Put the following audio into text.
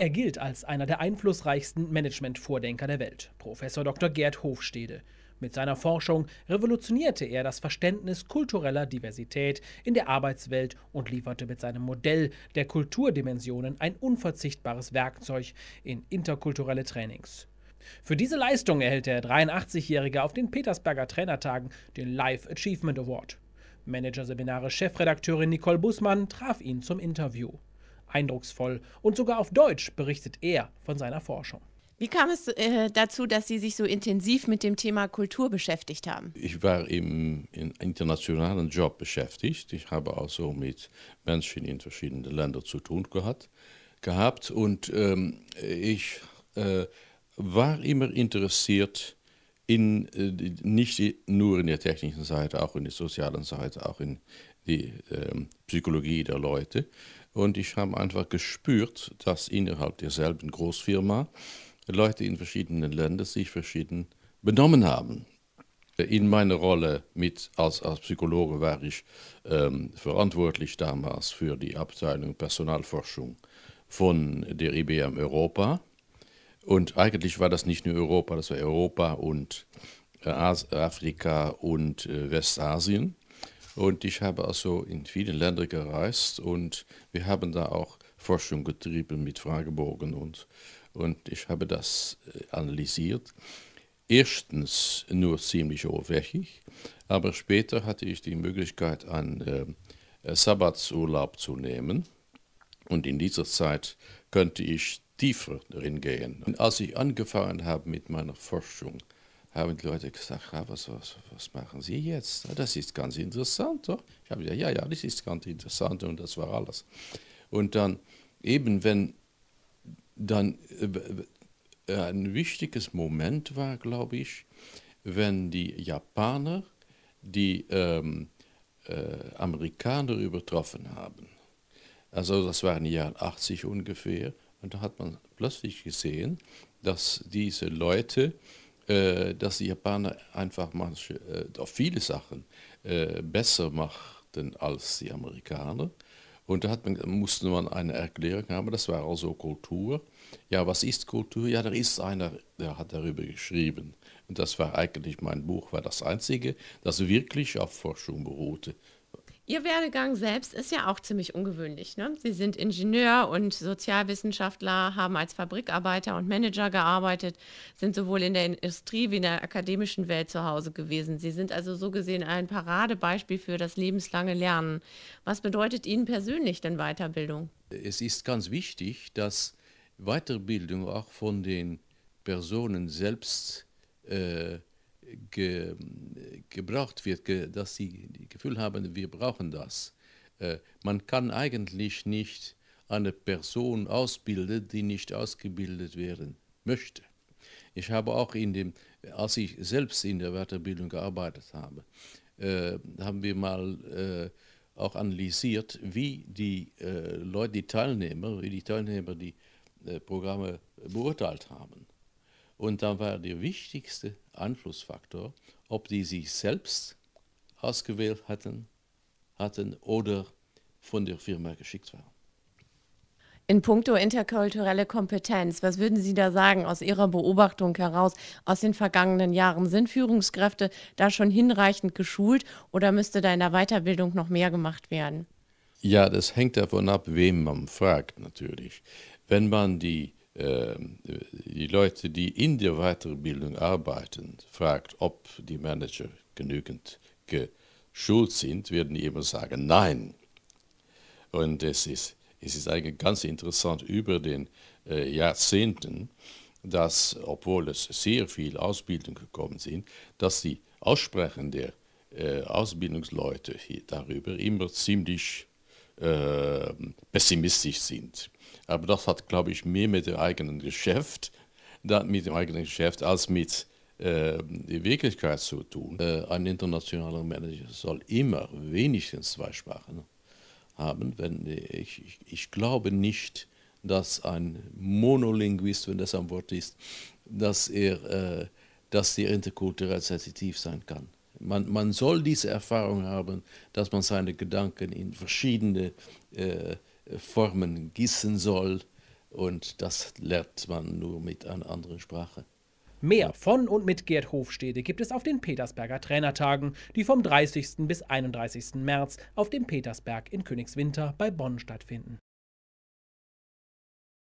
Er gilt als einer der einflussreichsten Management-Vordenker der Welt, Professor Dr. Gerd Hofstede. Mit seiner Forschung revolutionierte er das Verständnis kultureller Diversität in der Arbeitswelt und lieferte mit seinem Modell der Kulturdimensionen ein unverzichtbares Werkzeug in interkulturelle Trainings. Für diese Leistung erhält der 83-Jährige auf den Petersberger Trainertagen den Life Achievement Award. Managerseminare Chefredakteurin Nicole Bußmann traf ihn zum Interview eindrucksvoll. Und sogar auf Deutsch berichtet er von seiner Forschung. Wie kam es äh, dazu, dass Sie sich so intensiv mit dem Thema Kultur beschäftigt haben? Ich war im, im internationalen Job beschäftigt. Ich habe also mit Menschen in verschiedenen Ländern zu tun gehabt. gehabt. Und ähm, ich äh, war immer interessiert in äh, nicht nur in der technischen Seite, auch in der sozialen Seite, auch in die ähm, Psychologie der Leute. Und ich habe einfach gespürt, dass innerhalb derselben Großfirma Leute in verschiedenen Ländern sich verschieden benommen haben. In meiner Rolle mit, als, als Psychologe war ich ähm, verantwortlich damals für die Abteilung Personalforschung von der IBM Europa. Und eigentlich war das nicht nur Europa, das war Europa und äh, Afrika und äh, Westasien. Und ich habe also in viele Länder gereist und wir haben da auch Forschung getrieben mit Fragebogen und, und ich habe das äh, analysiert. Erstens nur ziemlich oberflächlich, aber später hatte ich die Möglichkeit, einen ähm, äh, Sabbatsurlaub zu nehmen. Und in dieser Zeit könnte ich tiefer drin gehen. Und als ich angefangen habe mit meiner Forschung, haben die Leute gesagt, ah, was, was, was machen Sie jetzt? Ah, das ist ganz interessant, doch? Ich habe gesagt, ja, ja, das ist ganz interessant und das war alles. Und dann eben, wenn dann äh, ein wichtiges Moment war, glaube ich, wenn die Japaner die ähm, äh, Amerikaner übertroffen haben. Also das war in den Jahren 80 ungefähr. Und da hat man plötzlich gesehen, dass diese Leute äh, dass die Japaner einfach manche, äh, auf viele Sachen äh, besser machten als die Amerikaner. Und da hat man, musste man eine Erklärung haben, das war also Kultur. Ja, was ist Kultur? Ja, da ist einer, der hat darüber geschrieben. Und das war eigentlich mein Buch, war das einzige, das wirklich auf Forschung beruhte. Ihr Werdegang selbst ist ja auch ziemlich ungewöhnlich. Ne? Sie sind Ingenieur und Sozialwissenschaftler, haben als Fabrikarbeiter und Manager gearbeitet, sind sowohl in der Industrie wie in der akademischen Welt zu Hause gewesen. Sie sind also so gesehen ein Paradebeispiel für das lebenslange Lernen. Was bedeutet Ihnen persönlich denn Weiterbildung? Es ist ganz wichtig, dass Weiterbildung auch von den Personen selbst äh, ge, gebraucht wird, ge, dass sie das Gefühl haben, wir brauchen das. Äh, man kann eigentlich nicht eine Person ausbilden, die nicht ausgebildet werden möchte. Ich habe auch in dem, als ich selbst in der Weiterbildung gearbeitet habe, äh, haben wir mal äh, auch analysiert, wie die äh, Leute, die Teilnehmer, wie die Teilnehmer die äh, Programme beurteilt haben. Und dann war der wichtigste Einflussfaktor, ob die sich selbst ausgewählt hatten, hatten oder von der Firma geschickt waren. In puncto interkulturelle Kompetenz, was würden Sie da sagen aus Ihrer Beobachtung heraus aus den vergangenen Jahren? Sind Führungskräfte da schon hinreichend geschult oder müsste da in der Weiterbildung noch mehr gemacht werden? Ja, das hängt davon ab, wem man fragt natürlich. Wenn man die äh, die Leute, die in der Weiterbildung arbeiten, fragt, ob die Manager genügend geschult sind, werden die immer sagen, nein. Und es ist, es ist eigentlich ganz interessant über den äh, Jahrzehnten, dass, obwohl es sehr viel Ausbildung gekommen sind, dass die Aussprachen der äh, Ausbildungsleute darüber immer ziemlich äh, pessimistisch sind. Aber das hat, glaube ich, mehr mit dem eigenen Geschäft, mit dem eigenen Geschäft als mit äh, der Wirklichkeit zu tun. Äh, ein internationaler Manager soll immer wenigstens zwei Sprachen haben. Wenn ich, ich, ich glaube nicht, dass ein Monolinguist, wenn das ein Wort ist, dass er, äh, dass er interkulturell sensitiv sein kann. Man, man soll diese Erfahrung haben, dass man seine Gedanken in verschiedene äh, Formen gießen soll. Und das lernt man nur mit einer anderen Sprache. Mehr von und mit Gerd Hofstede gibt es auf den Petersberger Trainertagen, die vom 30. bis 31. März auf dem Petersberg in Königswinter bei Bonn stattfinden.